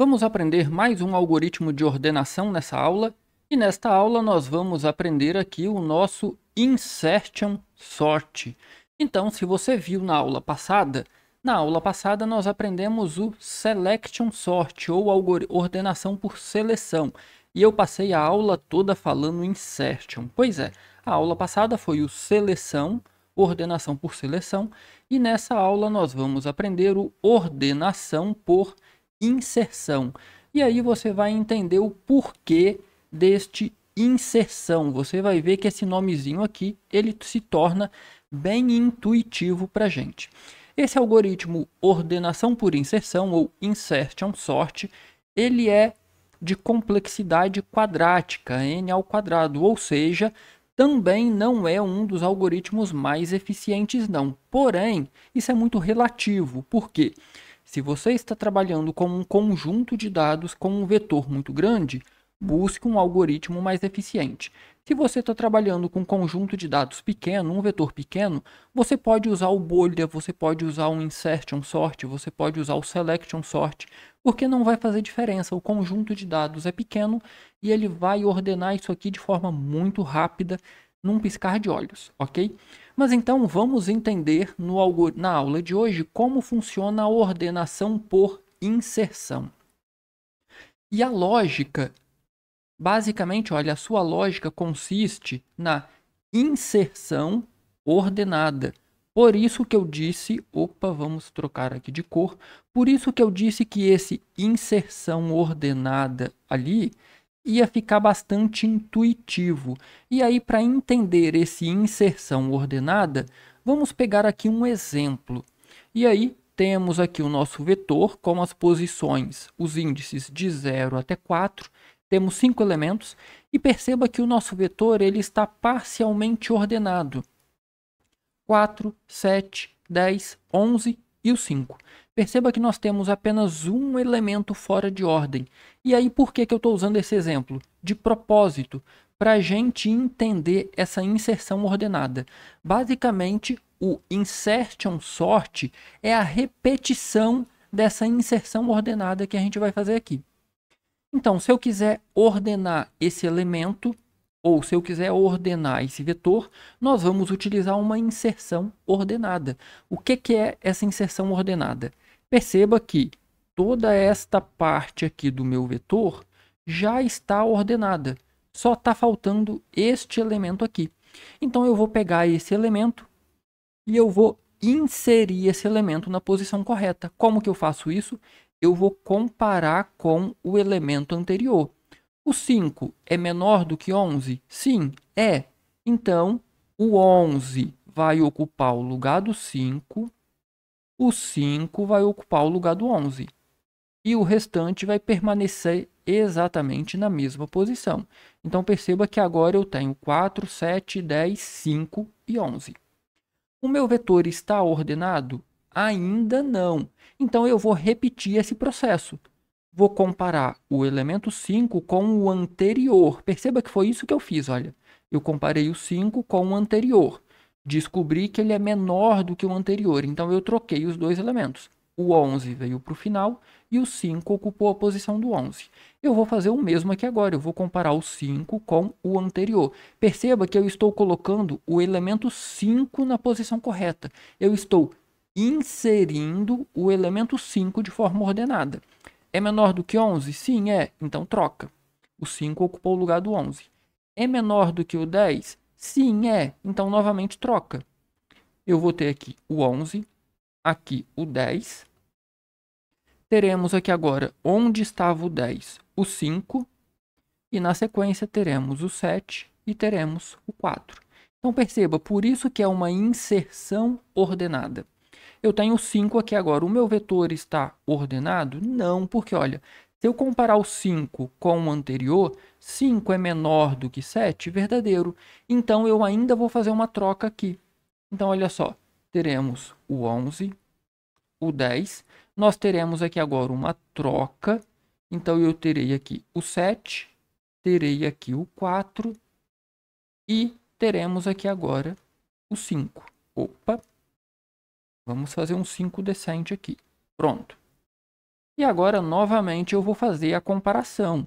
Vamos aprender mais um algoritmo de ordenação nessa aula e nesta aula nós vamos aprender aqui o nosso insertion sort. Então, se você viu na aula passada, na aula passada nós aprendemos o selection sort ou ordenação por seleção. E eu passei a aula toda falando insertion. Pois é, a aula passada foi o seleção, ordenação por seleção, e nessa aula nós vamos aprender o ordenação por seleção inserção. E aí você vai entender o porquê deste inserção. Você vai ver que esse nomezinho aqui, ele se torna bem intuitivo para gente. Esse algoritmo ordenação por inserção ou insertion sort, ele é de complexidade quadrática, n ao quadrado, ou seja, também não é um dos algoritmos mais eficientes não. Porém, isso é muito relativo, porque quê? Se você está trabalhando com um conjunto de dados com um vetor muito grande, busque um algoritmo mais eficiente. Se você está trabalhando com um conjunto de dados pequeno, um vetor pequeno, você pode usar o bolha, você pode usar um insertion sort, você pode usar o selection sort, porque não vai fazer diferença. O conjunto de dados é pequeno e ele vai ordenar isso aqui de forma muito rápida, num piscar de olhos, ok? Mas então vamos entender no, na aula de hoje como funciona a ordenação por inserção. E a lógica, basicamente, olha, a sua lógica consiste na inserção ordenada. Por isso que eu disse, opa, vamos trocar aqui de cor. Por isso que eu disse que esse inserção ordenada ali ia ficar bastante intuitivo. E aí, para entender esse inserção ordenada, vamos pegar aqui um exemplo. E aí, temos aqui o nosso vetor com as posições, os índices de 0 até 4, temos cinco elementos, e perceba que o nosso vetor ele está parcialmente ordenado. 4, 7, 10, 11 e o 5. Perceba que nós temos apenas um elemento fora de ordem. E aí por que, que eu estou usando esse exemplo? De propósito, para a gente entender essa inserção ordenada. Basicamente, o insertion sort é a repetição dessa inserção ordenada que a gente vai fazer aqui. Então, se eu quiser ordenar esse elemento, ou se eu quiser ordenar esse vetor, nós vamos utilizar uma inserção ordenada. O que, que é essa inserção ordenada? Perceba que toda esta parte aqui do meu vetor já está ordenada. Só está faltando este elemento aqui. Então eu vou pegar esse elemento e eu vou inserir esse elemento na posição correta. Como que eu faço isso? Eu vou comparar com o elemento anterior. O 5 é menor do que 11? Sim, é. Então, o 11 vai ocupar o lugar do 5 o 5 vai ocupar o lugar do 11 e o restante vai permanecer exatamente na mesma posição. Então perceba que agora eu tenho 4, 7, 10, 5 e 11. O meu vetor está ordenado? Ainda não. Então eu vou repetir esse processo. Vou comparar o elemento 5 com o anterior. Perceba que foi isso que eu fiz, olha. Eu comparei o 5 com o anterior descobri que ele é menor do que o anterior, então eu troquei os dois elementos. O 11 veio para o final e o 5 ocupou a posição do 11. Eu vou fazer o mesmo aqui agora, eu vou comparar o 5 com o anterior. Perceba que eu estou colocando o elemento 5 na posição correta. Eu estou inserindo o elemento 5 de forma ordenada. É menor do que 11? Sim, é. Então troca. O 5 ocupou o lugar do 11. É menor do que o 10? Sim, é. Então, novamente, troca. Eu vou ter aqui o 11, aqui o 10. Teremos aqui agora onde estava o 10, o 5. E na sequência teremos o 7 e teremos o 4. Então perceba, por isso que é uma inserção ordenada. Eu tenho 5 aqui agora, o meu vetor está ordenado? Não, porque olha, se eu comparar o 5 com o anterior, 5 é menor do que 7, verdadeiro. Então, eu ainda vou fazer uma troca aqui. Então, olha só, teremos o 11, o 10. Nós teremos aqui agora uma troca. Então, eu terei aqui o 7, terei aqui o 4 e teremos aqui agora o 5. Opa! Vamos fazer um 5 decente aqui. Pronto. E agora, novamente, eu vou fazer a comparação.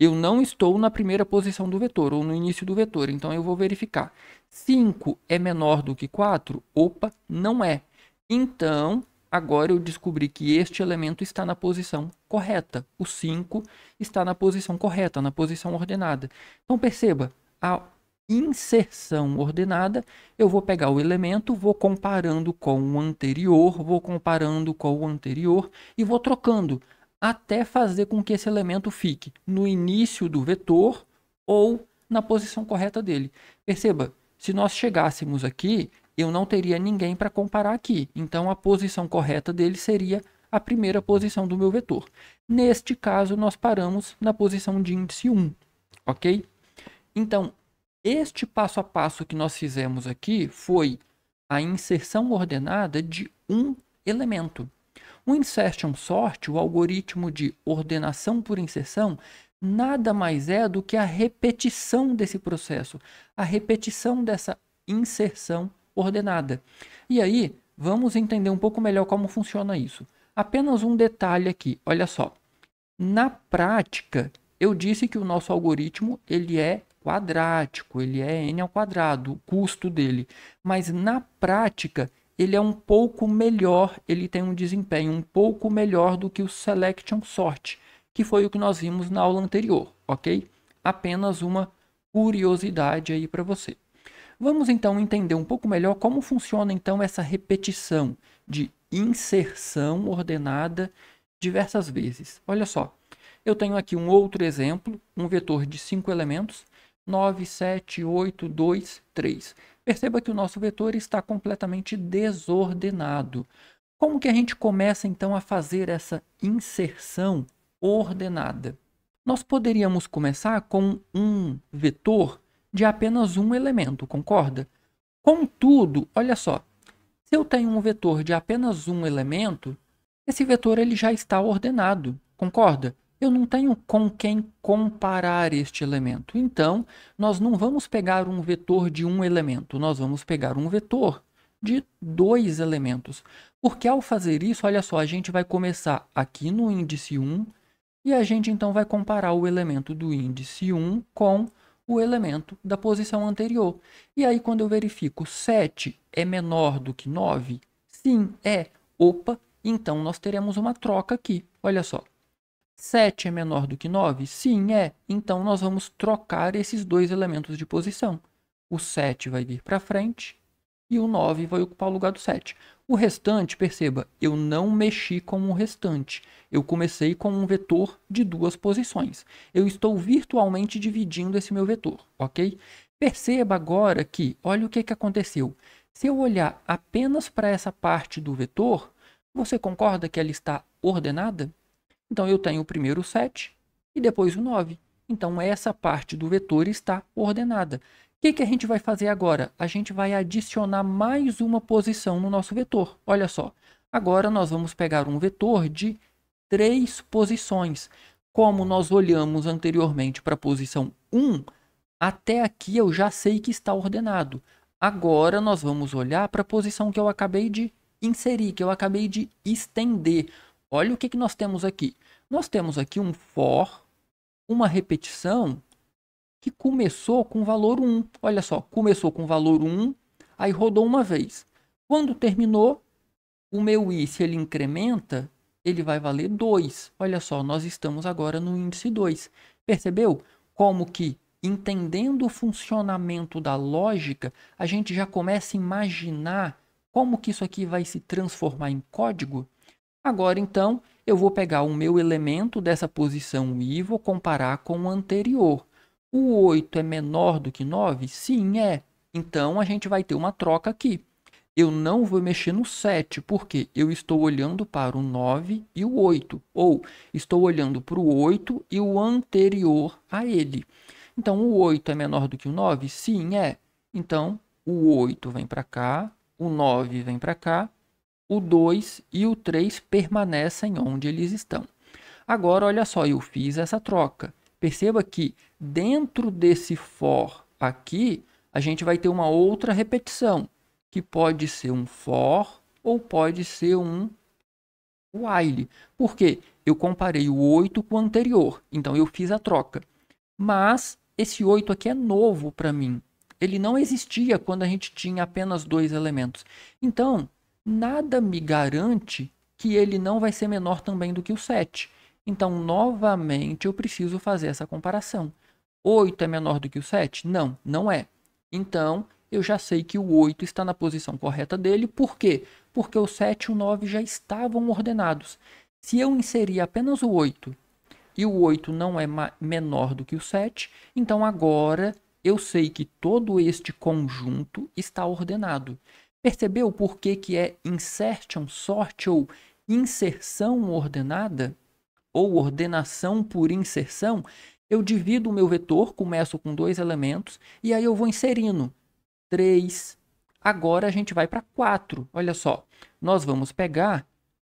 Eu não estou na primeira posição do vetor, ou no início do vetor, então eu vou verificar. 5 é menor do que 4? Opa, não é. Então, agora eu descobri que este elemento está na posição correta. O 5 está na posição correta, na posição ordenada. Então perceba, a inserção ordenada, eu vou pegar o elemento, vou comparando com o anterior, vou comparando com o anterior e vou trocando até fazer com que esse elemento fique no início do vetor ou na posição correta dele. Perceba, se nós chegássemos aqui, eu não teria ninguém para comparar aqui. Então a posição correta dele seria a primeira posição do meu vetor. Neste caso, nós paramos na posição de índice 1, ok? Então, este passo a passo que nós fizemos aqui foi a inserção ordenada de um elemento. O insertion sort, o algoritmo de ordenação por inserção, nada mais é do que a repetição desse processo, a repetição dessa inserção ordenada. E aí, vamos entender um pouco melhor como funciona isso. Apenas um detalhe aqui, olha só. Na prática, eu disse que o nosso algoritmo ele é quadrático, ele é n ao quadrado, o custo dele. Mas na prática, ele é um pouco melhor, ele tem um desempenho um pouco melhor do que o selection sort, que foi o que nós vimos na aula anterior, ok? Apenas uma curiosidade aí para você. Vamos então entender um pouco melhor como funciona então essa repetição de inserção ordenada diversas vezes. Olha só, eu tenho aqui um outro exemplo, um vetor de cinco elementos, 9, 7, 8, 2, 3. Perceba que o nosso vetor está completamente desordenado. Como que a gente começa então a fazer essa inserção ordenada? Nós poderíamos começar com um vetor de apenas um elemento, concorda? Contudo, olha só, se eu tenho um vetor de apenas um elemento, esse vetor ele já está ordenado, concorda? eu não tenho com quem comparar este elemento. Então, nós não vamos pegar um vetor de um elemento, nós vamos pegar um vetor de dois elementos. Porque ao fazer isso, olha só, a gente vai começar aqui no índice 1 e a gente então vai comparar o elemento do índice 1 com o elemento da posição anterior. E aí quando eu verifico 7 é menor do que 9, sim, é, opa, então nós teremos uma troca aqui. Olha só, 7 é menor do que 9? Sim, é. Então, nós vamos trocar esses dois elementos de posição. O 7 vai vir para frente e o 9 vai ocupar o lugar do 7. O restante, perceba, eu não mexi com o restante. Eu comecei com um vetor de duas posições. Eu estou virtualmente dividindo esse meu vetor, ok? Perceba agora que, olha o que, que aconteceu. Se eu olhar apenas para essa parte do vetor, você concorda que ela está ordenada? Então eu tenho o primeiro 7 e depois o 9. Então essa parte do vetor está ordenada. O que, que a gente vai fazer agora? A gente vai adicionar mais uma posição no nosso vetor. Olha só, agora nós vamos pegar um vetor de três posições. Como nós olhamos anteriormente para a posição 1, até aqui eu já sei que está ordenado. Agora nós vamos olhar para a posição que eu acabei de inserir, que eu acabei de estender. Olha o que, que nós temos aqui. Nós temos aqui um for, uma repetição que começou com valor 1. Olha só, começou com valor 1, aí rodou uma vez. Quando terminou, o meu i, se ele incrementa, ele vai valer 2. Olha só, nós estamos agora no índice 2. Percebeu como que, entendendo o funcionamento da lógica, a gente já começa a imaginar como que isso aqui vai se transformar em código? Agora, então, eu vou pegar o meu elemento dessa posição i vou comparar com o anterior. O 8 é menor do que 9? Sim, é. Então, a gente vai ter uma troca aqui. Eu não vou mexer no 7, porque eu estou olhando para o 9 e o 8. Ou, estou olhando para o 8 e o anterior a ele. Então, o 8 é menor do que o 9? Sim, é. Então, o 8 vem para cá, o 9 vem para cá o 2 e o 3 permanecem onde eles estão. Agora, olha só, eu fiz essa troca. Perceba que dentro desse for aqui, a gente vai ter uma outra repetição, que pode ser um for ou pode ser um while. Por quê? Eu comparei o 8 com o anterior, então eu fiz a troca. Mas esse 8 aqui é novo para mim. Ele não existia quando a gente tinha apenas dois elementos. Então, nada me garante que ele não vai ser menor também do que o 7. Então, novamente, eu preciso fazer essa comparação. 8 é menor do que o 7? Não, não é. Então, eu já sei que o 8 está na posição correta dele. Por quê? Porque o 7 e o 9 já estavam ordenados. Se eu inserir apenas o 8 e o 8 não é menor do que o 7, então agora eu sei que todo este conjunto está ordenado. Percebeu por que, que é insertion sort ou inserção ordenada? Ou ordenação por inserção? Eu divido o meu vetor, começo com dois elementos, e aí eu vou inserindo. 3. Agora a gente vai para 4. Olha só, nós vamos pegar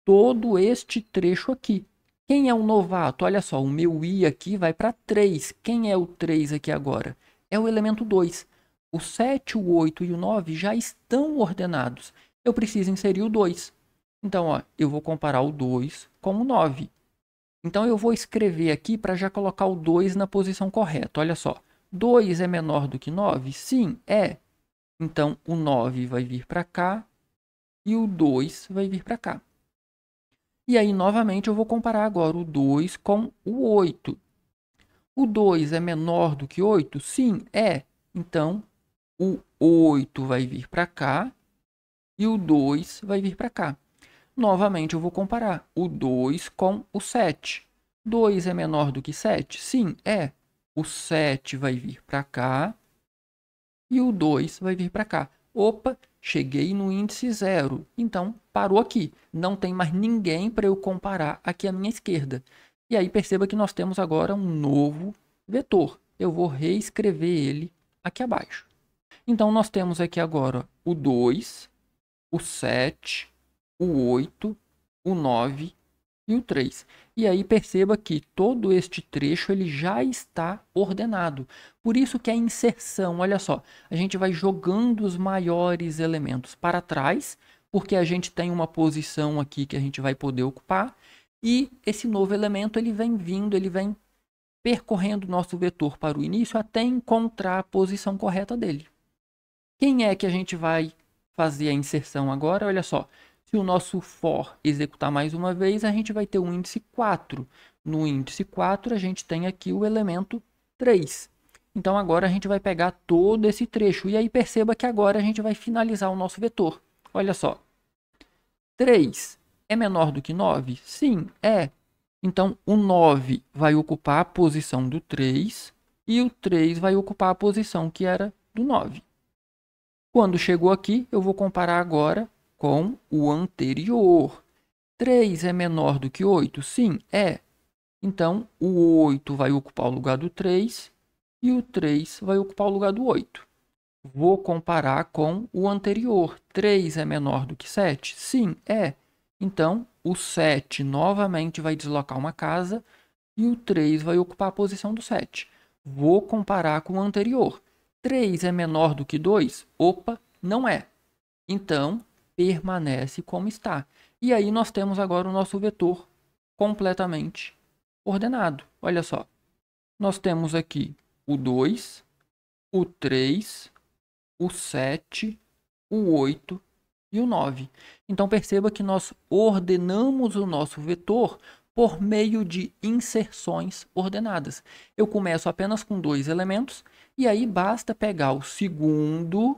todo este trecho aqui. Quem é o novato? Olha só, o meu i aqui vai para 3. Quem é o 3 aqui agora? É o elemento 2 o 7, o 8 e o 9 já estão ordenados. Eu preciso inserir o 2. Então, ó, eu vou comparar o 2 com o 9. Então, eu vou escrever aqui para já colocar o 2 na posição correta. Olha só, 2 é menor do que 9? Sim, é. Então, o 9 vai vir para cá e o 2 vai vir para cá. E aí, novamente, eu vou comparar agora o 2 com o 8. O 2 é menor do que 8? Sim, é. Então, o 8 vai vir para cá e o 2 vai vir para cá. Novamente, eu vou comparar o 2 com o 7. 2 é menor do que 7? Sim, é. O 7 vai vir para cá e o 2 vai vir para cá. Opa, cheguei no índice 0. Então, parou aqui. Não tem mais ninguém para eu comparar aqui à minha esquerda. E aí, perceba que nós temos agora um novo vetor. Eu vou reescrever ele aqui abaixo. Então, nós temos aqui agora o 2, o 7, o 8, o 9 e o 3. E aí perceba que todo este trecho ele já está ordenado. Por isso que é a inserção, olha só, a gente vai jogando os maiores elementos para trás, porque a gente tem uma posição aqui que a gente vai poder ocupar, e esse novo elemento ele vem vindo, ele vem percorrendo o nosso vetor para o início até encontrar a posição correta dele. Quem é que a gente vai fazer a inserção agora? Olha só, se o nosso for executar mais uma vez, a gente vai ter um índice 4. No índice 4, a gente tem aqui o elemento 3. Então, agora a gente vai pegar todo esse trecho. E aí, perceba que agora a gente vai finalizar o nosso vetor. Olha só. 3 é menor do que 9? Sim, é. Então, o 9 vai ocupar a posição do 3 e o 3 vai ocupar a posição que era do 9. Quando chegou aqui, eu vou comparar agora com o anterior. 3 é menor do que 8? Sim, é. Então, o 8 vai ocupar o lugar do 3 e o 3 vai ocupar o lugar do 8. Vou comparar com o anterior. 3 é menor do que 7? Sim, é. Então, o 7 novamente vai deslocar uma casa e o 3 vai ocupar a posição do 7. Vou comparar com o anterior. 3 é menor do que 2? Opa, não é. Então, permanece como está. E aí nós temos agora o nosso vetor completamente ordenado. Olha só. Nós temos aqui o 2, o 3, o 7, o 8 e o 9. Então perceba que nós ordenamos o nosso vetor por meio de inserções ordenadas. Eu começo apenas com dois elementos e aí basta pegar o segundo,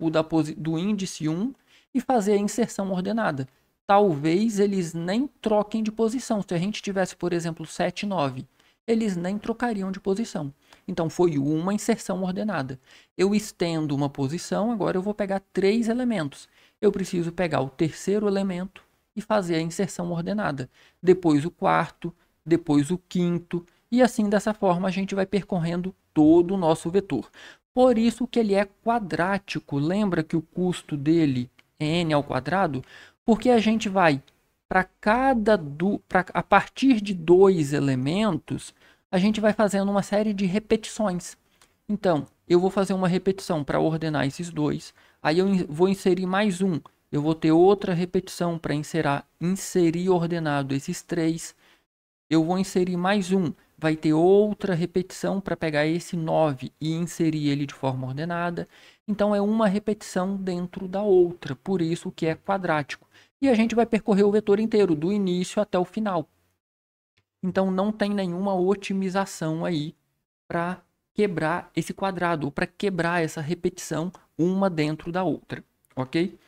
o da, do índice 1, e fazer a inserção ordenada. Talvez eles nem troquem de posição. Se a gente tivesse, por exemplo, 7 9, eles nem trocariam de posição. Então foi uma inserção ordenada. Eu estendo uma posição, agora eu vou pegar três elementos. Eu preciso pegar o terceiro elemento e fazer a inserção ordenada. Depois o quarto, depois o quinto, e assim, dessa forma, a gente vai percorrendo todo o nosso vetor. Por isso que ele é quadrático. Lembra que o custo dele é n ao quadrado? Porque a gente vai para cada do, pra, a partir de dois elementos, a gente vai fazendo uma série de repetições. Então, eu vou fazer uma repetição para ordenar esses dois, aí eu vou inserir mais um, eu vou ter outra repetição para inserir, inserir ordenado esses três, eu vou inserir mais um, vai ter outra repetição para pegar esse 9 e inserir ele de forma ordenada. Então é uma repetição dentro da outra, por isso que é quadrático. E a gente vai percorrer o vetor inteiro, do início até o final. Então não tem nenhuma otimização aí para quebrar esse quadrado, ou para quebrar essa repetição uma dentro da outra, ok?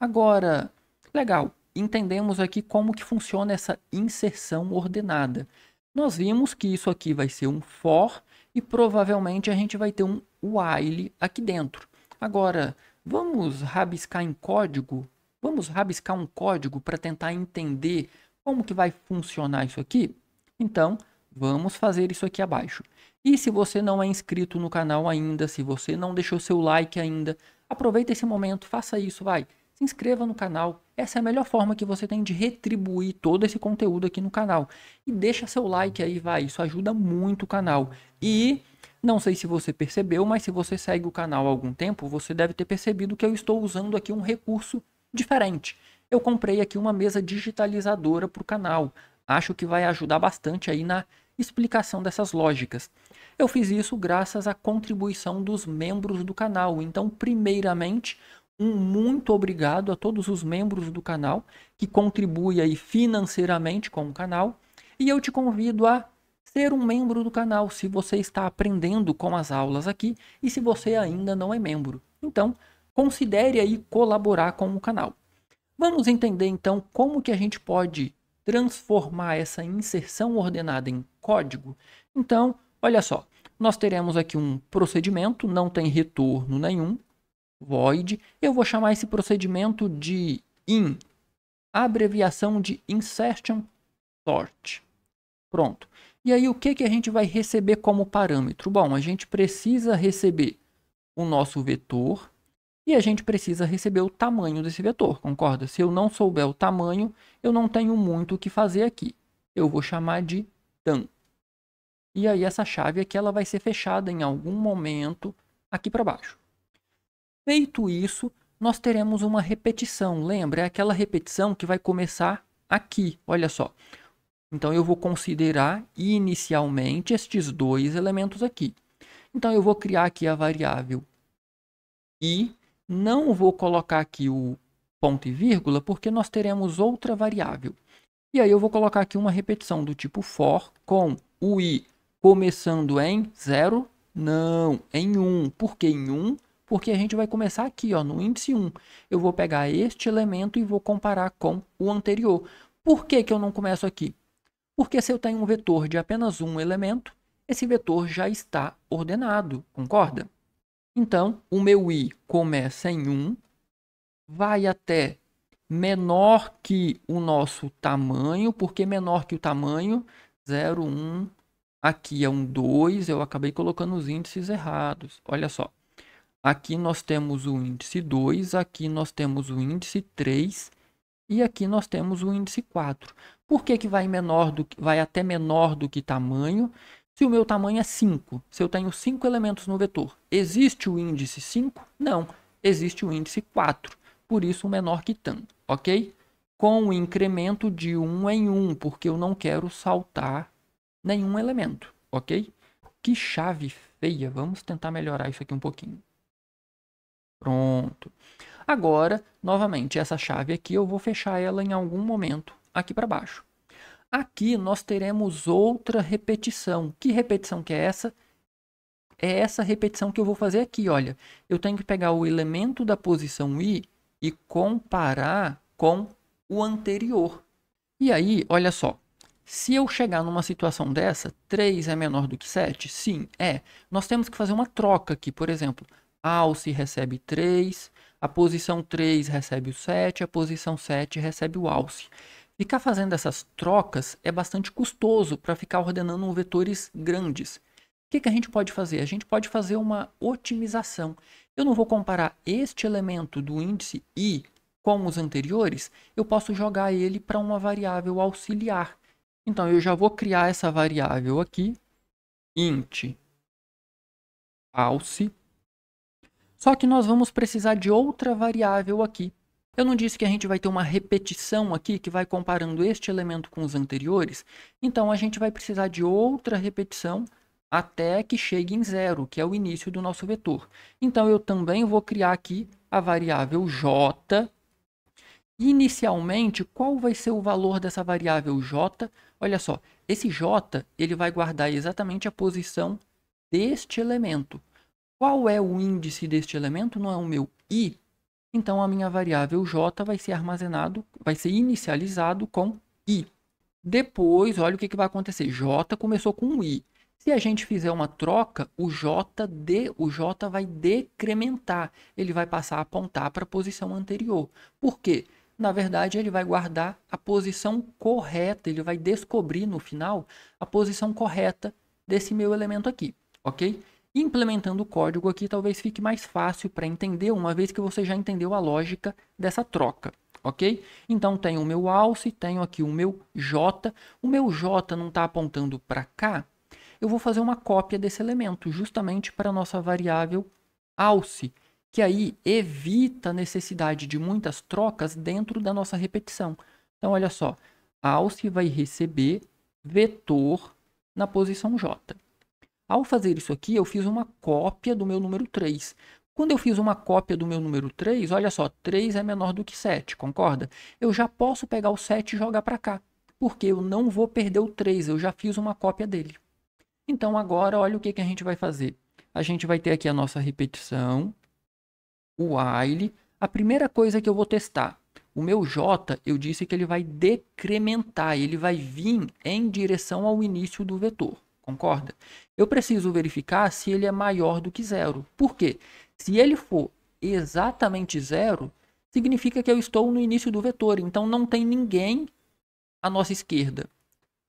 Agora, legal, entendemos aqui como que funciona essa inserção ordenada. Nós vimos que isso aqui vai ser um for e provavelmente a gente vai ter um while aqui dentro. Agora, vamos rabiscar em código? Vamos rabiscar um código para tentar entender como que vai funcionar isso aqui? Então, vamos fazer isso aqui abaixo. E se você não é inscrito no canal ainda, se você não deixou seu like ainda, aproveita esse momento, faça isso, vai se inscreva no canal. Essa é a melhor forma que você tem de retribuir todo esse conteúdo aqui no canal. E deixa seu like aí, vai. Isso ajuda muito o canal. E não sei se você percebeu, mas se você segue o canal há algum tempo, você deve ter percebido que eu estou usando aqui um recurso diferente. Eu comprei aqui uma mesa digitalizadora para o canal. Acho que vai ajudar bastante aí na explicação dessas lógicas. Eu fiz isso graças à contribuição dos membros do canal. Então, primeiramente, um muito obrigado a todos os membros do canal que contribuem aí financeiramente com o canal. E eu te convido a ser um membro do canal se você está aprendendo com as aulas aqui e se você ainda não é membro. Então, considere aí colaborar com o canal. Vamos entender então como que a gente pode transformar essa inserção ordenada em código. Então, olha só, nós teremos aqui um procedimento, não tem retorno nenhum, void. Eu vou chamar esse procedimento de in, abreviação de insertion sort. Pronto. E aí o que, que a gente vai receber como parâmetro? Bom, a gente precisa receber o nosso vetor e a gente precisa receber o tamanho desse vetor, concorda? Se eu não souber o tamanho, eu não tenho muito o que fazer aqui. Eu vou chamar de tan. E aí essa chave aqui ela vai ser fechada em algum momento aqui para baixo. Feito isso, nós teremos uma repetição. Lembra? É aquela repetição que vai começar aqui. Olha só. Então, eu vou considerar inicialmente estes dois elementos aqui. Então, eu vou criar aqui a variável i. Não vou colocar aqui o ponto e vírgula, porque nós teremos outra variável. E aí, eu vou colocar aqui uma repetição do tipo for com o i começando em 0? Não, em 1. Um. Por que em 1? Um? porque a gente vai começar aqui, ó, no índice 1. Eu vou pegar este elemento e vou comparar com o anterior. Por que, que eu não começo aqui? Porque se eu tenho um vetor de apenas um elemento, esse vetor já está ordenado, concorda? Então, o meu i começa em 1, vai até menor que o nosso tamanho, porque menor que o tamanho, 0, 1, aqui é um 2, eu acabei colocando os índices errados, olha só. Aqui nós temos o índice 2, aqui nós temos o índice 3 e aqui nós temos o índice 4. Por que, que vai, menor do, vai até menor do que tamanho? Se o meu tamanho é 5, se eu tenho 5 elementos no vetor, existe o índice 5? Não, existe o índice 4, por isso o menor que tanto, ok? Com o incremento de 1 em 1, porque eu não quero saltar nenhum elemento, ok? Que chave feia, vamos tentar melhorar isso aqui um pouquinho. Pronto. Agora, novamente, essa chave aqui eu vou fechar ela em algum momento aqui para baixo. Aqui nós teremos outra repetição. Que repetição que é essa? É essa repetição que eu vou fazer aqui, olha. Eu tenho que pegar o elemento da posição i e comparar com o anterior. E aí, olha só. Se eu chegar numa situação dessa, 3 é menor do que 7? Sim, é. Nós temos que fazer uma troca aqui, por exemplo. Alce recebe 3, a posição 3 recebe o 7, a posição 7 recebe o alce. Ficar fazendo essas trocas é bastante custoso para ficar ordenando vetores grandes. O que, que a gente pode fazer? A gente pode fazer uma otimização. Eu não vou comparar este elemento do índice i com os anteriores, eu posso jogar ele para uma variável auxiliar. Então, eu já vou criar essa variável aqui, int alce, só que nós vamos precisar de outra variável aqui. Eu não disse que a gente vai ter uma repetição aqui que vai comparando este elemento com os anteriores? Então, a gente vai precisar de outra repetição até que chegue em zero, que é o início do nosso vetor. Então, eu também vou criar aqui a variável j. Inicialmente, qual vai ser o valor dessa variável j? Olha só, esse j ele vai guardar exatamente a posição deste elemento. Qual é o índice deste elemento? Não é o meu i. Então a minha variável j vai ser armazenado, vai ser inicializado com i. Depois, olha o que, que vai acontecer. J começou com i. Se a gente fizer uma troca, o J, de, o J vai decrementar. Ele vai passar a apontar para a posição anterior. Por quê? Na verdade, ele vai guardar a posição correta. Ele vai descobrir no final a posição correta desse meu elemento aqui. Ok? Implementando o código aqui talvez fique mais fácil para entender, uma vez que você já entendeu a lógica dessa troca, ok? Então tenho o meu alce, tenho aqui o meu j, o meu j não está apontando para cá, eu vou fazer uma cópia desse elemento, justamente para a nossa variável alce, que aí evita a necessidade de muitas trocas dentro da nossa repetição. Então, olha só, alce vai receber vetor na posição j. Ao fazer isso aqui, eu fiz uma cópia do meu número 3. Quando eu fiz uma cópia do meu número 3, olha só, 3 é menor do que 7, concorda? Eu já posso pegar o 7 e jogar para cá, porque eu não vou perder o 3, eu já fiz uma cópia dele. Então agora, olha o que, que a gente vai fazer. A gente vai ter aqui a nossa repetição, o while. A primeira coisa que eu vou testar, o meu J, eu disse que ele vai decrementar, ele vai vir em direção ao início do vetor concorda? Eu preciso verificar se ele é maior do que zero. Por quê? Se ele for exatamente zero, significa que eu estou no início do vetor, então não tem ninguém à nossa esquerda.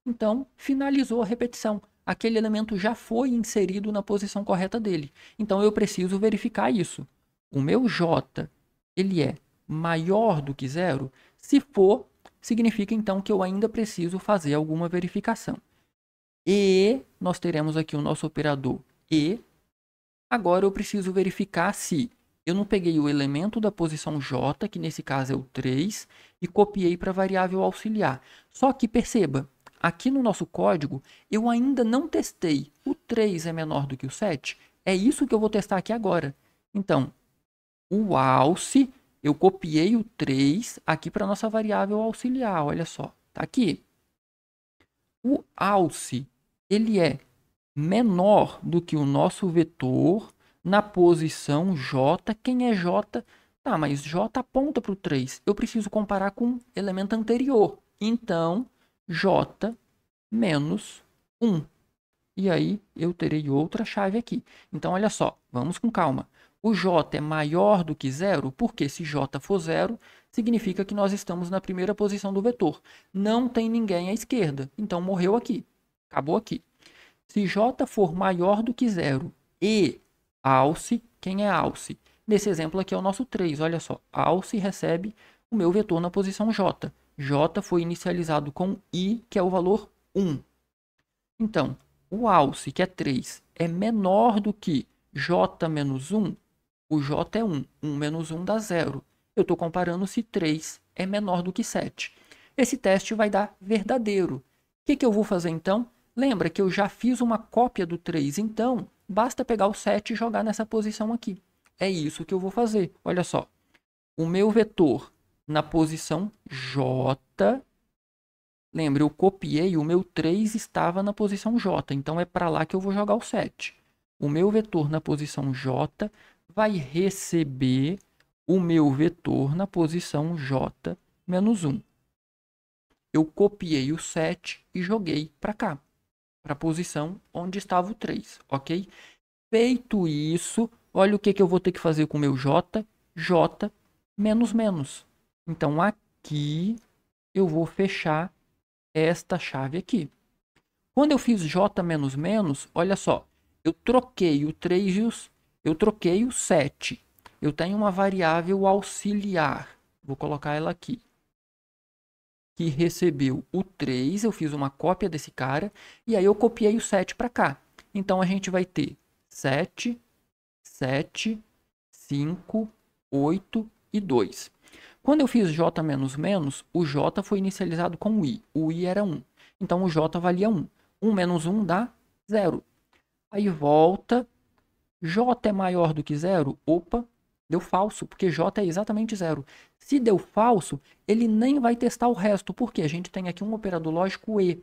Então, finalizou a repetição. Aquele elemento já foi inserido na posição correta dele. Então, eu preciso verificar isso. O meu J, ele é maior do que zero? Se for, significa então que eu ainda preciso fazer alguma verificação. E nós teremos aqui o nosso operador E. Agora eu preciso verificar se eu não peguei o elemento da posição J, que nesse caso é o 3, e copiei para a variável auxiliar. Só que perceba, aqui no nosso código, eu ainda não testei o 3 é menor do que o 7. É isso que eu vou testar aqui agora. Então, o alce, eu copiei o 3 aqui para a nossa variável auxiliar, olha só, está aqui. O alce ele é menor do que o nosso vetor na posição J. Quem é J? Tá, mas J aponta para o 3. Eu preciso comparar com o elemento anterior. Então, J menos 1. E aí, eu terei outra chave aqui. Então, olha só, vamos com calma. O J é maior do que zero, porque se J for zero, significa que nós estamos na primeira posição do vetor. Não tem ninguém à esquerda, então morreu aqui. Acabou aqui. Se J for maior do que zero e alce, quem é alce? Nesse exemplo aqui é o nosso 3, olha só. Alce recebe o meu vetor na posição J. J foi inicializado com I, que é o valor 1. Então, o alce, que é 3, é menor do que J menos 1, o J é 1. 1 menos 1 dá 0. Eu estou comparando se 3 é menor do que 7. Esse teste vai dar verdadeiro. O que, que eu vou fazer então? Lembra que eu já fiz uma cópia do 3, então basta pegar o 7 e jogar nessa posição aqui. É isso que eu vou fazer. Olha só. O meu vetor na posição J. Lembra, eu copiei, o meu 3 estava na posição J, então é para lá que eu vou jogar o 7. O meu vetor na posição J vai receber o meu vetor na posição J menos 1. Eu copiei o 7 e joguei para cá para a posição onde estava o 3, ok? Feito isso, olha o que, que eu vou ter que fazer com o meu J, J menos menos. Então, aqui eu vou fechar esta chave aqui. Quando eu fiz J menos menos, olha só, eu troquei o 3 e os, eu troquei o 7. Eu tenho uma variável auxiliar. Vou colocar ela aqui que recebeu o 3, eu fiz uma cópia desse cara, e aí eu copiei o 7 para cá. Então a gente vai ter 7, 7, 5, 8 e 2. Quando eu fiz J menos menos, o J foi inicializado com o I. O I era 1. Então o J valia 1. 1 menos 1 dá 0. Aí volta. J é maior do que 0? Opa, Deu falso, porque J é exatamente zero. Se deu falso, ele nem vai testar o resto, porque a gente tem aqui um operador lógico E.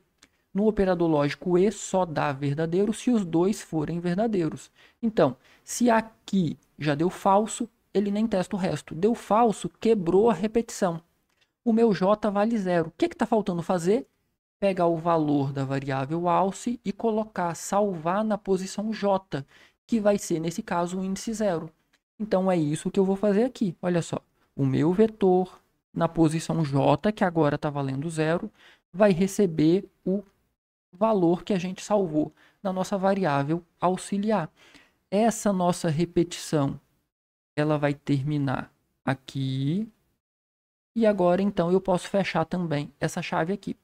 No operador lógico E só dá verdadeiro se os dois forem verdadeiros. Então, se aqui já deu falso, ele nem testa o resto. Deu falso, quebrou a repetição. O meu J vale zero. O que está faltando fazer? Pegar o valor da variável alce e colocar, salvar na posição J, que vai ser, nesse caso, o índice zero. Então é isso que eu vou fazer aqui. Olha só, o meu vetor na posição J, que agora está valendo zero, vai receber o valor que a gente salvou na nossa variável auxiliar. Essa nossa repetição, ela vai terminar aqui. E agora, então, eu posso fechar também essa chave aqui.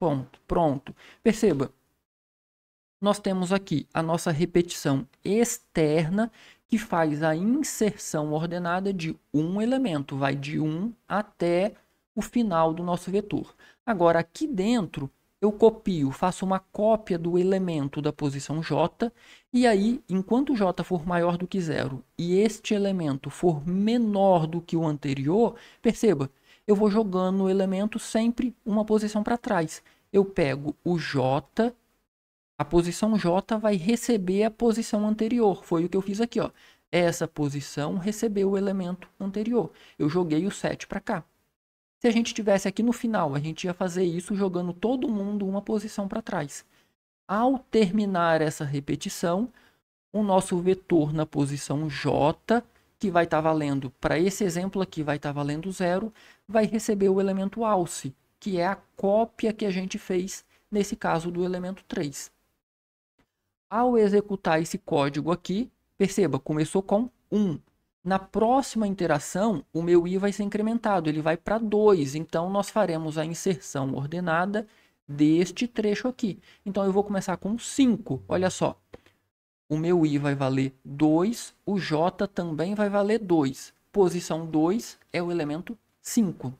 Ponto, pronto. Perceba, nós temos aqui a nossa repetição externa que faz a inserção ordenada de um elemento, vai de 1 até o final do nosso vetor. Agora, aqui dentro, eu copio, faço uma cópia do elemento da posição j, e aí, enquanto j for maior do que zero e este elemento for menor do que o anterior, perceba, eu vou jogando o elemento sempre uma posição para trás. Eu pego o j a posição J vai receber a posição anterior. Foi o que eu fiz aqui, ó. Essa posição recebeu o elemento anterior. Eu joguei o 7 para cá. Se a gente tivesse aqui no final, a gente ia fazer isso jogando todo mundo uma posição para trás. Ao terminar essa repetição, o nosso vetor na posição J, que vai estar tá valendo, para esse exemplo aqui, vai estar tá valendo zero, vai receber o elemento alce, que é a cópia que a gente fez, nesse caso, do elemento 3. Ao executar esse código aqui, perceba, começou com 1. Na próxima interação, o meu i vai ser incrementado, ele vai para 2. Então, nós faremos a inserção ordenada deste trecho aqui. Então, eu vou começar com 5. Olha só, o meu i vai valer 2, o j também vai valer 2. Posição 2 é o elemento 5.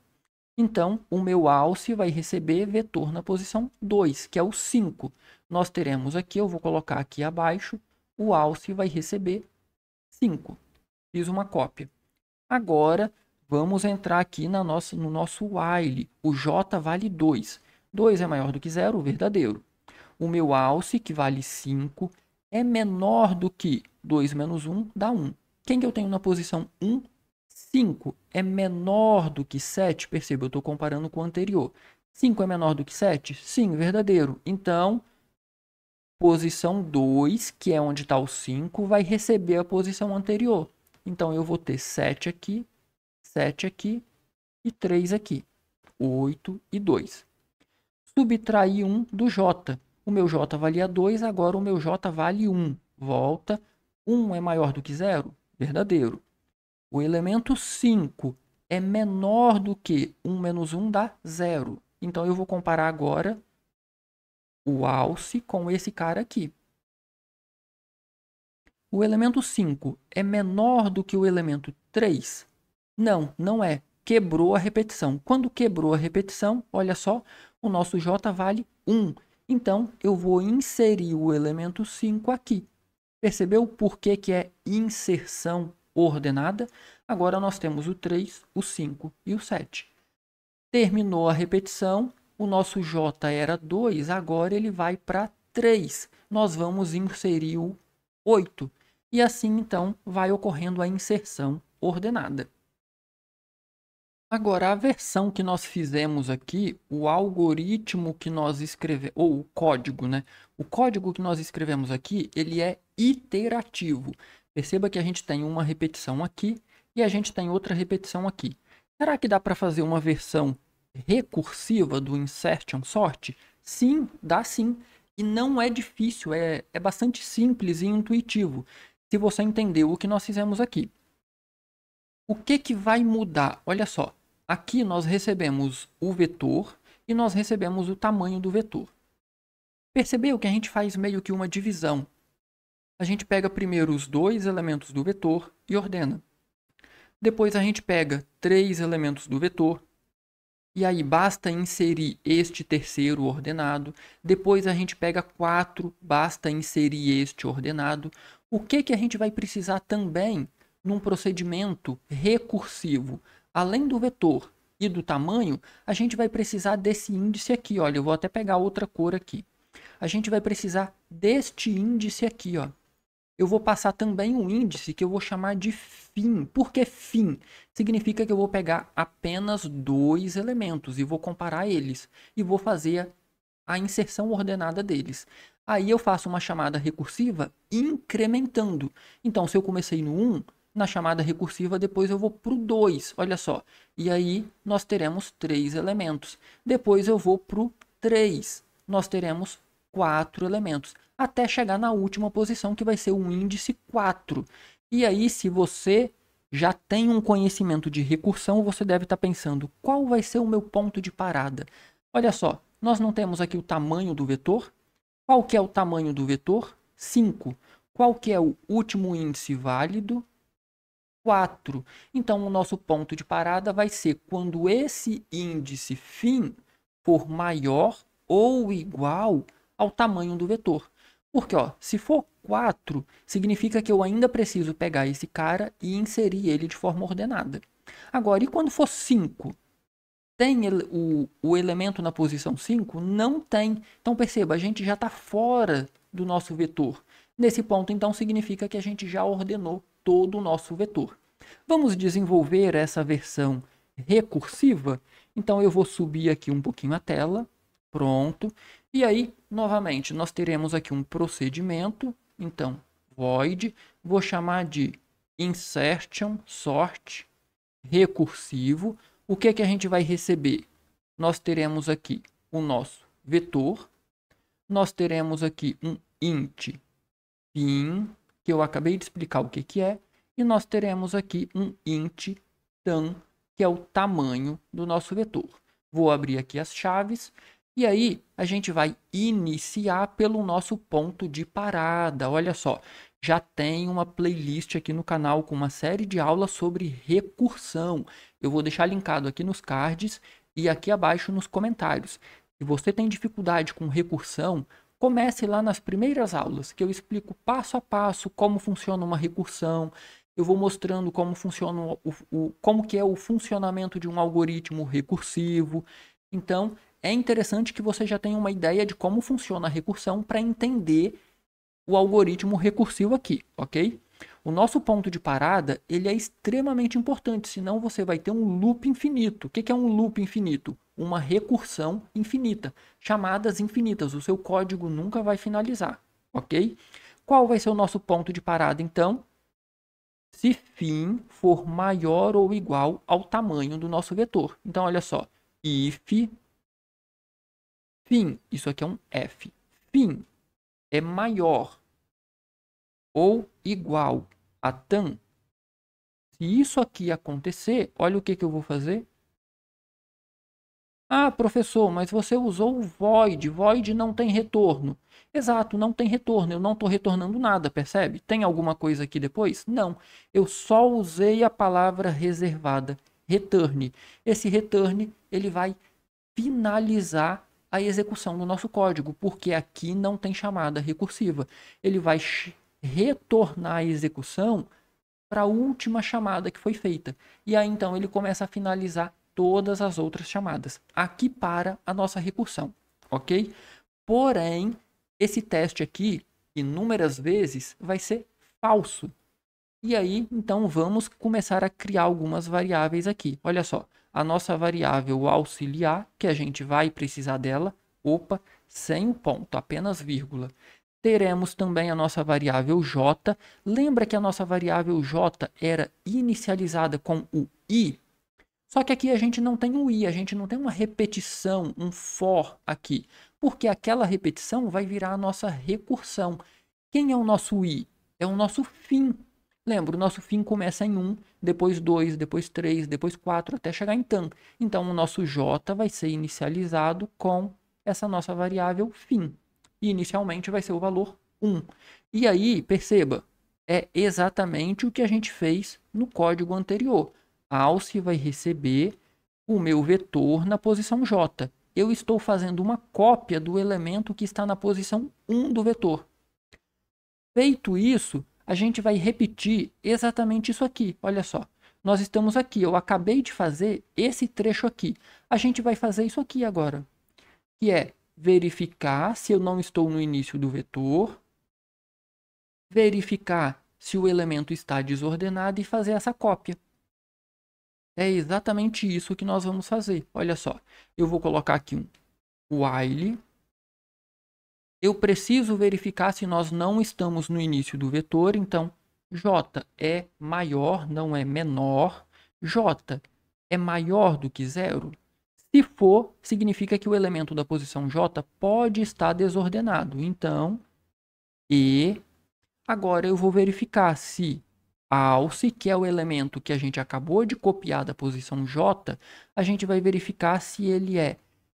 Então, o meu alce vai receber vetor na posição 2, que é o 5 nós teremos aqui, eu vou colocar aqui abaixo, o alce vai receber 5. Fiz uma cópia. Agora, vamos entrar aqui na nossa, no nosso while. O j vale 2. 2 é maior do que 0, verdadeiro. O meu alce, que vale 5, é menor do que 2 menos 1, dá 1. Quem que eu tenho na posição 1? 5 é menor do que 7, perceba, eu estou comparando com o anterior. 5 é menor do que 7? Sim, verdadeiro. Então, posição 2, que é onde está o 5, vai receber a posição anterior. Então, eu vou ter 7 aqui, 7 aqui e 3 aqui. 8 e 2. Subtrair 1 do J. O meu J valia 2, agora o meu J vale 1. Volta. 1 é maior do que 0? Verdadeiro. O elemento 5 é menor do que 1 menos 1 dá 0. Então, eu vou comparar agora o alce com esse cara aqui. O elemento 5 é menor do que o elemento 3? Não, não é. Quebrou a repetição. Quando quebrou a repetição, olha só, o nosso J vale 1. Então, eu vou inserir o elemento 5 aqui. Percebeu por que, que é inserção ordenada? Agora nós temos o 3, o 5 e o 7. Terminou a repetição, o nosso J era 2, agora ele vai para 3. Nós vamos inserir o 8. E assim, então, vai ocorrendo a inserção ordenada. Agora, a versão que nós fizemos aqui, o algoritmo que nós escrevemos, ou o código, né? O código que nós escrevemos aqui, ele é iterativo. Perceba que a gente tem uma repetição aqui e a gente tem outra repetição aqui. Será que dá para fazer uma versão recursiva do insertion sort? Sim, dá sim. E não é difícil, é, é bastante simples e intuitivo. Se você entender o que nós fizemos aqui. O que, que vai mudar? Olha só, aqui nós recebemos o vetor e nós recebemos o tamanho do vetor. Percebeu que a gente faz meio que uma divisão. A gente pega primeiro os dois elementos do vetor e ordena. Depois a gente pega três elementos do vetor e aí basta inserir este terceiro ordenado. Depois a gente pega 4, basta inserir este ordenado. O que, que a gente vai precisar também num procedimento recursivo? Além do vetor e do tamanho, a gente vai precisar desse índice aqui. Olha, eu vou até pegar outra cor aqui. A gente vai precisar deste índice aqui, ó eu vou passar também um índice que eu vou chamar de fim. Por que fim? Significa que eu vou pegar apenas dois elementos e vou comparar eles e vou fazer a inserção ordenada deles. Aí eu faço uma chamada recursiva incrementando. Então, se eu comecei no 1, na chamada recursiva depois eu vou para o 2, olha só. E aí nós teremos três elementos. Depois eu vou para o 3, nós teremos quatro elementos, até chegar na última posição, que vai ser o índice 4. E aí, se você já tem um conhecimento de recursão, você deve estar tá pensando qual vai ser o meu ponto de parada. Olha só, nós não temos aqui o tamanho do vetor. Qual que é o tamanho do vetor? 5. Qual que é o último índice válido? 4. Então, o nosso ponto de parada vai ser quando esse índice fim for maior ou igual ao tamanho do vetor. Porque, ó, se for 4, significa que eu ainda preciso pegar esse cara e inserir ele de forma ordenada. Agora, e quando for 5? Tem o, o elemento na posição 5? Não tem. Então, perceba, a gente já está fora do nosso vetor. Nesse ponto, então, significa que a gente já ordenou todo o nosso vetor. Vamos desenvolver essa versão recursiva? Então, eu vou subir aqui um pouquinho a tela Pronto. E aí, novamente, nós teremos aqui um procedimento. Então, void, vou chamar de insertion, sort, recursivo. O que, é que a gente vai receber? Nós teremos aqui o nosso vetor. Nós teremos aqui um int pin, que eu acabei de explicar o que, que é. E nós teremos aqui um int tan, que é o tamanho do nosso vetor. Vou abrir aqui as chaves. E aí, a gente vai iniciar pelo nosso ponto de parada. Olha só, já tem uma playlist aqui no canal com uma série de aulas sobre recursão. Eu vou deixar linkado aqui nos cards e aqui abaixo nos comentários. Se você tem dificuldade com recursão, comece lá nas primeiras aulas, que eu explico passo a passo como funciona uma recursão, eu vou mostrando como funciona o, o, como que é o funcionamento de um algoritmo recursivo. Então, é interessante que você já tenha uma ideia de como funciona a recursão para entender o algoritmo recursivo aqui, ok? O nosso ponto de parada ele é extremamente importante, senão você vai ter um loop infinito. O que é um loop infinito? Uma recursão infinita, chamadas infinitas. O seu código nunca vai finalizar, ok? Qual vai ser o nosso ponto de parada então? Se fim for maior ou igual ao tamanho do nosso vetor. Então, olha só, if Fim, isso aqui é um F. Fim é maior ou igual a tan. Se isso aqui acontecer, olha o que, que eu vou fazer. Ah, professor, mas você usou o void. Void não tem retorno. Exato, não tem retorno. Eu não estou retornando nada, percebe? Tem alguma coisa aqui depois? Não. Eu só usei a palavra reservada, return. Esse return ele vai finalizar a execução do nosso código, porque aqui não tem chamada recursiva. Ele vai retornar a execução para a última chamada que foi feita. E aí então ele começa a finalizar todas as outras chamadas. Aqui para a nossa recursão, ok? Porém, esse teste aqui, inúmeras vezes, vai ser falso. E aí, então, vamos começar a criar algumas variáveis aqui. Olha só, a nossa variável auxiliar, que a gente vai precisar dela, opa, sem o ponto, apenas vírgula. Teremos também a nossa variável j. Lembra que a nossa variável j era inicializada com o i? Só que aqui a gente não tem um i, a gente não tem uma repetição, um for aqui, porque aquela repetição vai virar a nossa recursão. Quem é o nosso i? É o nosso fim, Lembra, o nosso fim começa em 1, depois 2, depois 3, depois 4, até chegar em tan. Então, o nosso j vai ser inicializado com essa nossa variável fim. E inicialmente vai ser o valor 1. E aí, perceba, é exatamente o que a gente fez no código anterior. A alce vai receber o meu vetor na posição j. Eu estou fazendo uma cópia do elemento que está na posição 1 do vetor. Feito isso, a gente vai repetir exatamente isso aqui. Olha só, nós estamos aqui, eu acabei de fazer esse trecho aqui. A gente vai fazer isso aqui agora, que é verificar se eu não estou no início do vetor, verificar se o elemento está desordenado e fazer essa cópia. É exatamente isso que nós vamos fazer. Olha só, eu vou colocar aqui um while eu preciso verificar se nós não estamos no início do vetor, então J é maior, não é menor. J é maior do que zero? Se for, significa que o elemento da posição J pode estar desordenado. Então, E. Agora eu vou verificar se alce, que é o elemento que a gente acabou de copiar da posição J, a gente vai verificar se ele é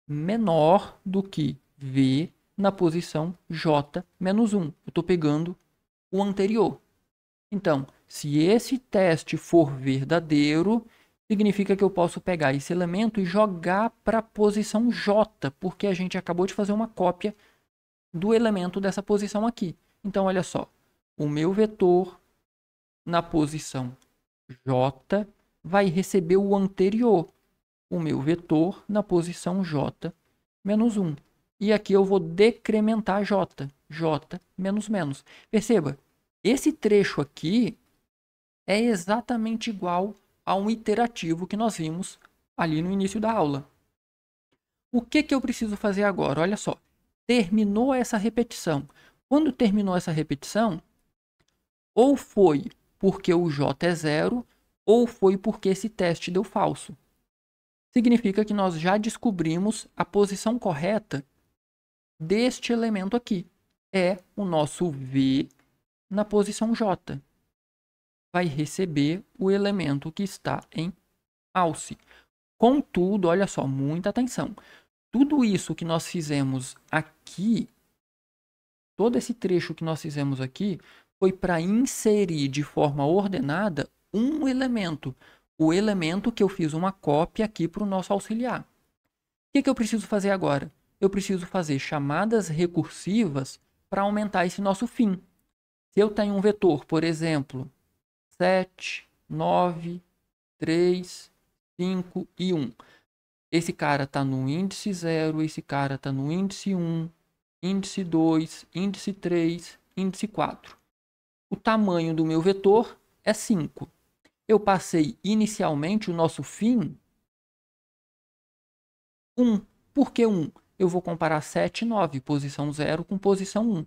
menor do que V na posição J menos 1. Eu estou pegando o anterior. Então, se esse teste for verdadeiro, significa que eu posso pegar esse elemento e jogar para a posição J, porque a gente acabou de fazer uma cópia do elemento dessa posição aqui. Então, olha só, o meu vetor na posição J vai receber o anterior, o meu vetor na posição J menos 1. E aqui eu vou decrementar J. J menos menos. Perceba, esse trecho aqui é exatamente igual a um iterativo que nós vimos ali no início da aula. O que, que eu preciso fazer agora? Olha só, terminou essa repetição. Quando terminou essa repetição, ou foi porque o J é zero, ou foi porque esse teste deu falso. Significa que nós já descobrimos a posição correta deste elemento aqui. É o nosso V na posição J. Vai receber o elemento que está em alce. Contudo, olha só, muita atenção. Tudo isso que nós fizemos aqui, todo esse trecho que nós fizemos aqui, foi para inserir de forma ordenada um elemento. O elemento que eu fiz uma cópia aqui para o nosso auxiliar. O que, que eu preciso fazer agora? eu preciso fazer chamadas recursivas para aumentar esse nosso fim. Se eu tenho um vetor, por exemplo, 7, 9, 3, 5 e 1. Esse cara está no índice 0, esse cara está no índice 1, índice 2, índice 3, índice 4. O tamanho do meu vetor é 5. Eu passei inicialmente o nosso fim 1. Por que 1? eu vou comparar 7 e 9, posição 0 com posição 1.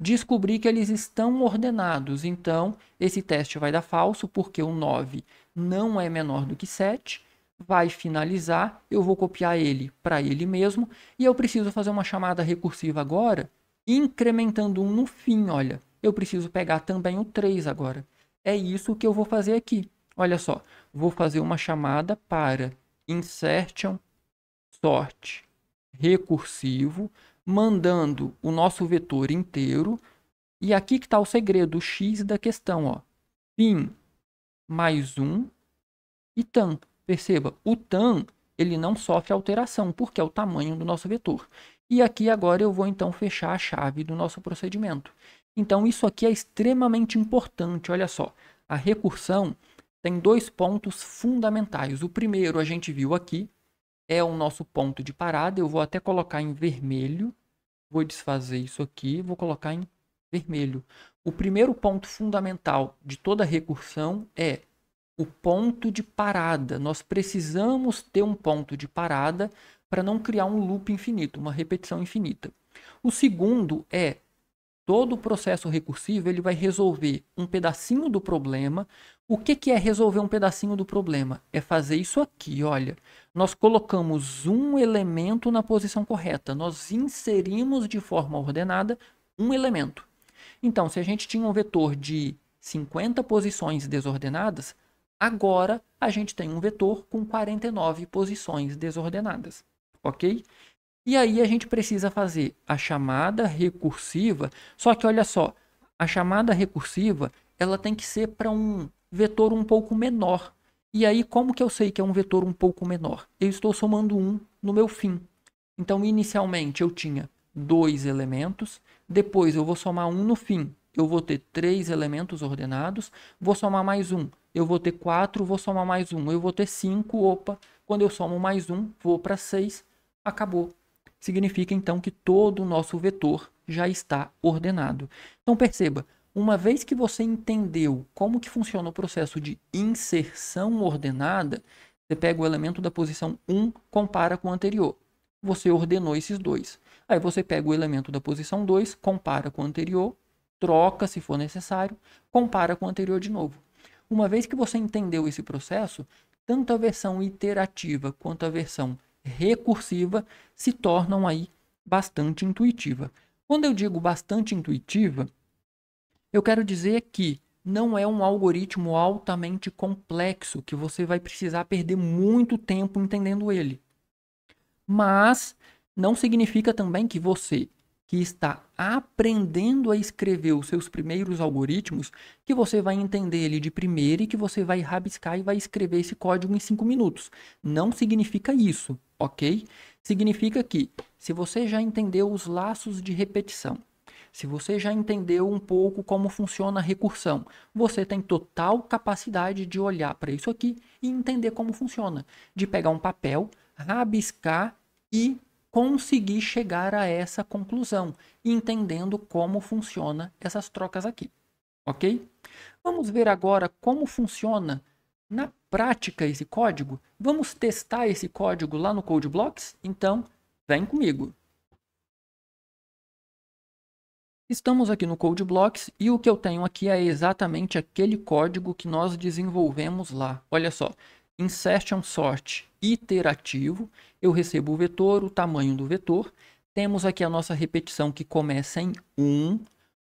Descobri que eles estão ordenados, então esse teste vai dar falso, porque o 9 não é menor do que 7, vai finalizar, eu vou copiar ele para ele mesmo, e eu preciso fazer uma chamada recursiva agora, incrementando um no fim, olha. Eu preciso pegar também o 3 agora. É isso que eu vou fazer aqui. Olha só, vou fazer uma chamada para insertion sort recursivo, mandando o nosso vetor inteiro. E aqui que está o segredo, o x da questão. Ó. Pin mais 1 e tan. Perceba, o tan ele não sofre alteração, porque é o tamanho do nosso vetor. E aqui agora eu vou então fechar a chave do nosso procedimento. Então isso aqui é extremamente importante, olha só. A recursão tem dois pontos fundamentais. O primeiro a gente viu aqui, é o nosso ponto de parada. Eu vou até colocar em vermelho. Vou desfazer isso aqui, vou colocar em vermelho. O primeiro ponto fundamental de toda recursão é o ponto de parada. Nós precisamos ter um ponto de parada para não criar um loop infinito, uma repetição infinita. O segundo é Todo o processo recursivo ele vai resolver um pedacinho do problema. O que, que é resolver um pedacinho do problema? É fazer isso aqui, olha. Nós colocamos um elemento na posição correta. Nós inserimos de forma ordenada um elemento. Então, se a gente tinha um vetor de 50 posições desordenadas, agora a gente tem um vetor com 49 posições desordenadas, ok? E aí a gente precisa fazer a chamada recursiva, só que olha só, a chamada recursiva, ela tem que ser para um vetor um pouco menor. E aí como que eu sei que é um vetor um pouco menor? Eu estou somando um no meu fim. Então inicialmente eu tinha dois elementos, depois eu vou somar um no fim, eu vou ter três elementos ordenados, vou somar mais um, eu vou ter quatro, vou somar mais um, eu vou ter cinco, opa, quando eu somo mais um, vou para seis, acabou significa então que todo o nosso vetor já está ordenado. Então perceba, uma vez que você entendeu como que funciona o processo de inserção ordenada, você pega o elemento da posição 1, compara com o anterior. Você ordenou esses dois. Aí você pega o elemento da posição 2, compara com o anterior, troca se for necessário, compara com o anterior de novo. Uma vez que você entendeu esse processo, tanto a versão iterativa quanto a versão recursiva se tornam aí bastante intuitiva. Quando eu digo bastante intuitiva, eu quero dizer que não é um algoritmo altamente complexo que você vai precisar perder muito tempo entendendo ele. Mas não significa também que você que está aprendendo a escrever os seus primeiros algoritmos, que você vai entender ele de primeira e que você vai rabiscar e vai escrever esse código em cinco minutos. Não significa isso, ok? Significa que se você já entendeu os laços de repetição, se você já entendeu um pouco como funciona a recursão, você tem total capacidade de olhar para isso aqui e entender como funciona, de pegar um papel, rabiscar e conseguir chegar a essa conclusão, entendendo como funciona essas trocas aqui. Ok? Vamos ver agora como funciona na prática esse código. Vamos testar esse código lá no CodeBlocks Então, vem comigo. Estamos aqui no CodeBlocks e o que eu tenho aqui é exatamente aquele código que nós desenvolvemos lá. Olha só, Insertion sort iterativo, eu recebo o vetor, o tamanho do vetor. Temos aqui a nossa repetição que começa em 1,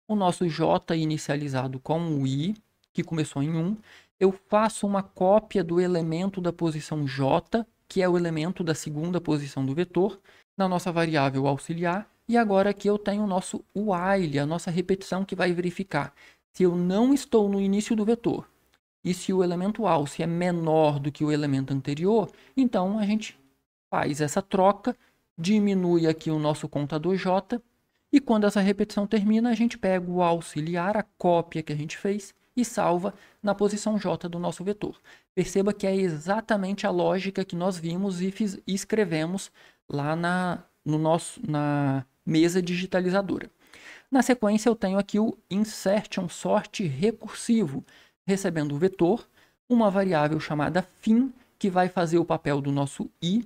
o nosso j inicializado com o i, que começou em 1. Eu faço uma cópia do elemento da posição j, que é o elemento da segunda posição do vetor, na nossa variável auxiliar. E agora aqui eu tenho o nosso while, a nossa repetição que vai verificar se eu não estou no início do vetor e se o elemento alce é menor do que o elemento anterior, então a gente faz essa troca, diminui aqui o nosso contador J, e quando essa repetição termina, a gente pega o auxiliar, a cópia que a gente fez, e salva na posição J do nosso vetor. Perceba que é exatamente a lógica que nós vimos e, fiz, e escrevemos lá na, no nosso, na mesa digitalizadora. Na sequência, eu tenho aqui o insertion sort recursivo, recebendo o vetor, uma variável chamada fim, que vai fazer o papel do nosso i,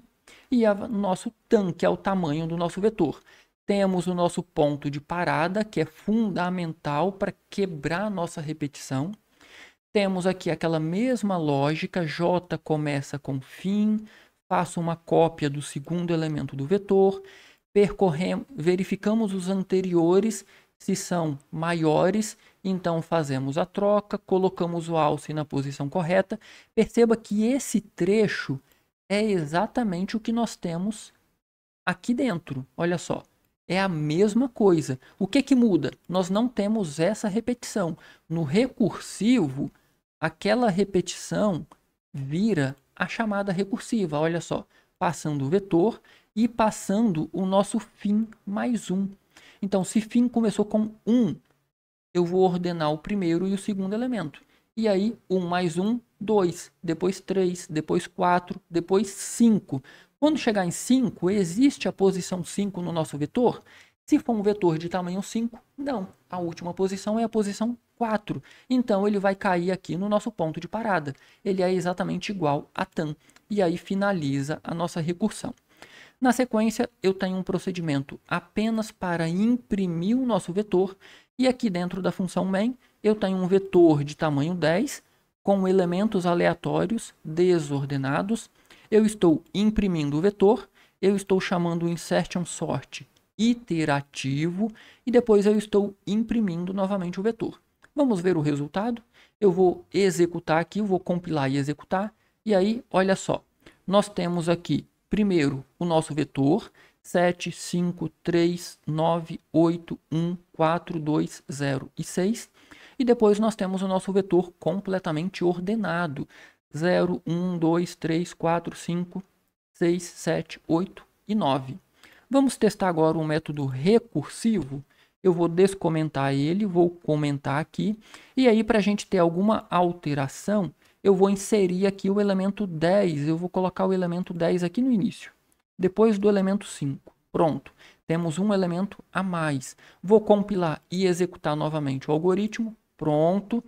e o nosso tan, que é o tamanho do nosso vetor. Temos o nosso ponto de parada, que é fundamental para quebrar nossa repetição. Temos aqui aquela mesma lógica, j começa com fim, faço uma cópia do segundo elemento do vetor, percorremos, verificamos os anteriores se são maiores então fazemos a troca, colocamos o alce na posição correta. Perceba que esse trecho é exatamente o que nós temos aqui dentro. Olha só, é a mesma coisa. O que é que muda? Nós não temos essa repetição. No recursivo, aquela repetição vira a chamada recursiva. Olha só, passando o vetor e passando o nosso fim mais um. Então, se fim começou com 1, um, eu vou ordenar o primeiro e o segundo elemento. E aí, 1 mais 1, 2, depois 3, depois 4, depois 5. Quando chegar em 5, existe a posição 5 no nosso vetor? Se for um vetor de tamanho 5, não. A última posição é a posição 4. Então, ele vai cair aqui no nosso ponto de parada. Ele é exatamente igual a tan. E aí, finaliza a nossa recursão. Na sequência, eu tenho um procedimento apenas para imprimir o nosso vetor e aqui dentro da função main, eu tenho um vetor de tamanho 10 com elementos aleatórios desordenados. Eu estou imprimindo o vetor, eu estou chamando o insertion sort iterativo e depois eu estou imprimindo novamente o vetor. Vamos ver o resultado? Eu vou executar aqui, eu vou compilar e executar. E aí, olha só, nós temos aqui primeiro o nosso vetor, 7, 5, 3, 9, 8, 1, 4, 2, 0 e 6. E depois nós temos o nosso vetor completamente ordenado. 0, 1, 2, 3, 4, 5, 6, 7, 8 e 9. Vamos testar agora o método recursivo. Eu vou descomentar ele, vou comentar aqui. E aí, para a gente ter alguma alteração, eu vou inserir aqui o elemento 10. Eu vou colocar o elemento 10 aqui no início depois do elemento 5. Pronto, temos um elemento a mais. Vou compilar e executar novamente o algoritmo. Pronto,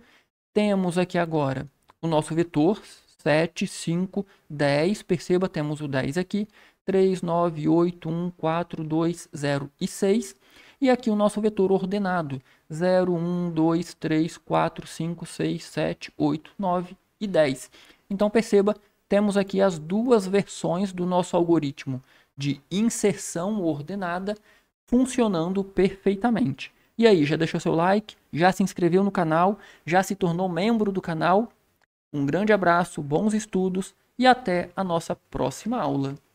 temos aqui agora o nosso vetor 7, 5, 10. Perceba, temos o 10 aqui. 3, 9, 8, 1, 4, 2, 0 e 6. E aqui o nosso vetor ordenado. 0, 1, 2, 3, 4, 5, 6, 7, 8, 9 e 10. Então perceba temos aqui as duas versões do nosso algoritmo de inserção ordenada funcionando perfeitamente. E aí, já deixou seu like? Já se inscreveu no canal? Já se tornou membro do canal? Um grande abraço, bons estudos e até a nossa próxima aula.